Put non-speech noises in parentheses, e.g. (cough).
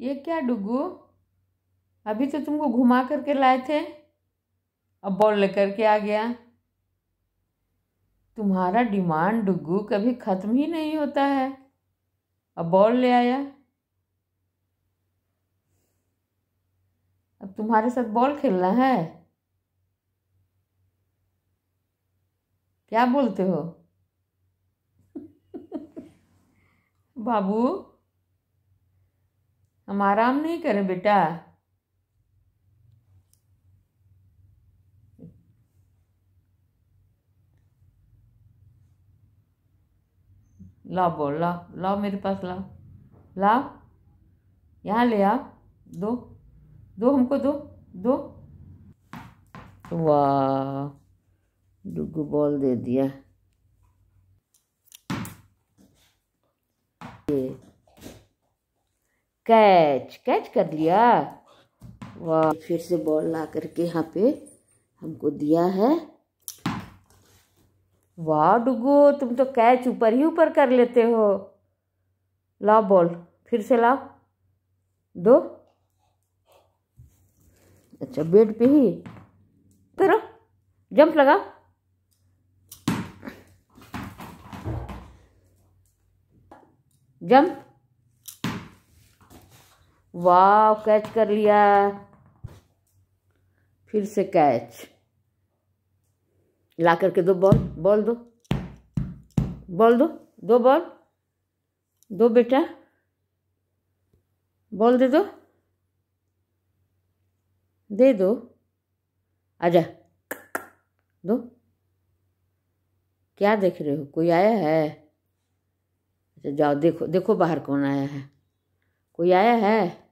ये क्या डुगू अभी तो तुमको घुमा करके लाए थे अब बॉल लेकर के आ गया तुम्हारा डिमांड डुगू कभी ख़त्म ही नहीं होता है अब बॉल ले आया अब तुम्हारे साथ बॉल खेलना है क्या बोलते हो (laughs) बाबू हम आराम नहीं करें बेटा ला बोल ला ला मेरे पास ला ला यहाँ ले आओ दो दो हमको दो दो वाह डुगू बॉल दे दिया कैच कैच कर लिया वाह फिर से बॉल ला करके यहाँ पे हमको दिया है वाह डुगो तुम तो कैच ऊपर ही ऊपर कर लेते हो लाओ बॉल फिर से लाओ दो अच्छा बेड पे ही करो जंप लगाओ जंप वाह कैच कर लिया फिर से कैच ला करके दो बॉल बॉल दो बॉल दो दो बॉल दो बेटा बॉल दे दो दे दो आजा दो क्या देख रहे हो कोई आया है अच्छा जाओ देखो देखो बाहर कौन आया है कोई आया है